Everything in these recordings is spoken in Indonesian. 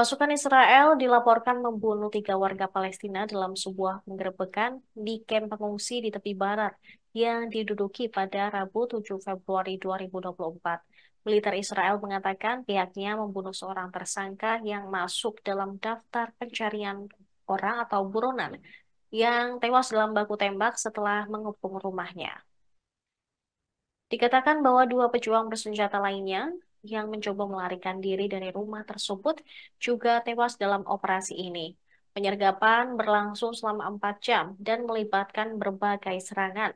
Pasukan Israel dilaporkan membunuh tiga warga Palestina dalam sebuah penggerebekan di kamp pengungsi di tepi barat yang diduduki pada Rabu 7 Februari 2024. Militer Israel mengatakan pihaknya membunuh seorang tersangka yang masuk dalam daftar pencarian orang atau buronan yang tewas dalam baku tembak setelah mengepung rumahnya. Dikatakan bahwa dua pejuang bersenjata lainnya yang mencoba melarikan diri dari rumah tersebut juga tewas dalam operasi ini. Penyergapan berlangsung selama 4 jam dan melibatkan berbagai serangan.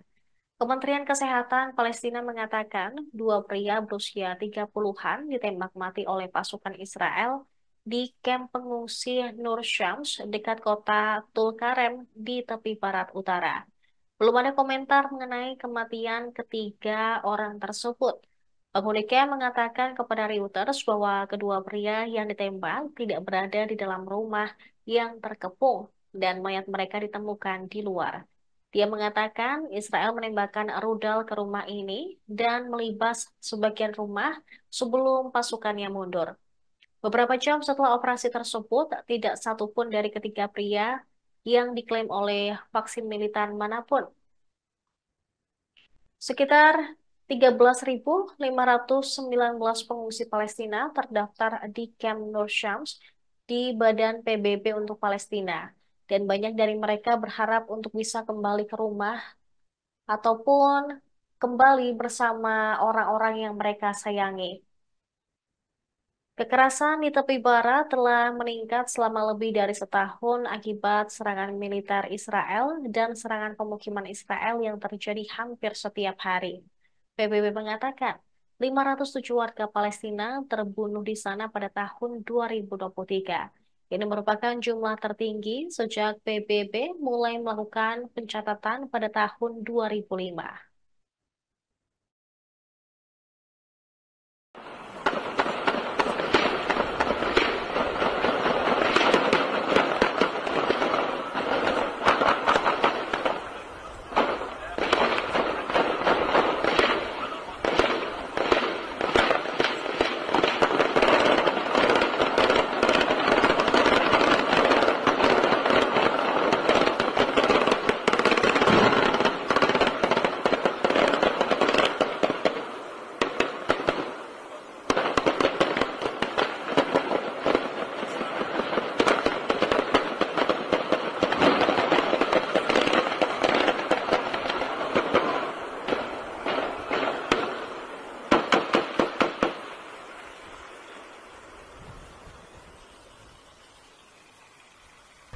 Kementerian Kesehatan Palestina mengatakan dua pria berusia 30-an ditembak mati oleh pasukan Israel di kamp pengungsi Nur Shams dekat kota Tulkarem di tepi barat utara. Belum ada komentar mengenai kematian ketiga orang tersebut. Penculiknya mengatakan kepada Reuters bahwa kedua pria yang ditembak tidak berada di dalam rumah yang terkepung dan mayat mereka ditemukan di luar. Dia mengatakan Israel menembakkan rudal ke rumah ini dan melibas sebagian rumah sebelum pasukannya mundur. Beberapa jam setelah operasi tersebut, tidak satu pun dari ketiga pria yang diklaim oleh vaksin militan manapun Sekitar 13.519 pengungsi Palestina terdaftar di Camp Nur Syams di Badan PBB untuk Palestina. Dan banyak dari mereka berharap untuk bisa kembali ke rumah ataupun kembali bersama orang-orang yang mereka sayangi. Kekerasan di tepi barat telah meningkat selama lebih dari setahun akibat serangan militer Israel dan serangan pemukiman Israel yang terjadi hampir setiap hari. PBB mengatakan 507 warga Palestina terbunuh di sana pada tahun 2023. Ini merupakan jumlah tertinggi sejak PBB mulai melakukan pencatatan pada tahun 2005.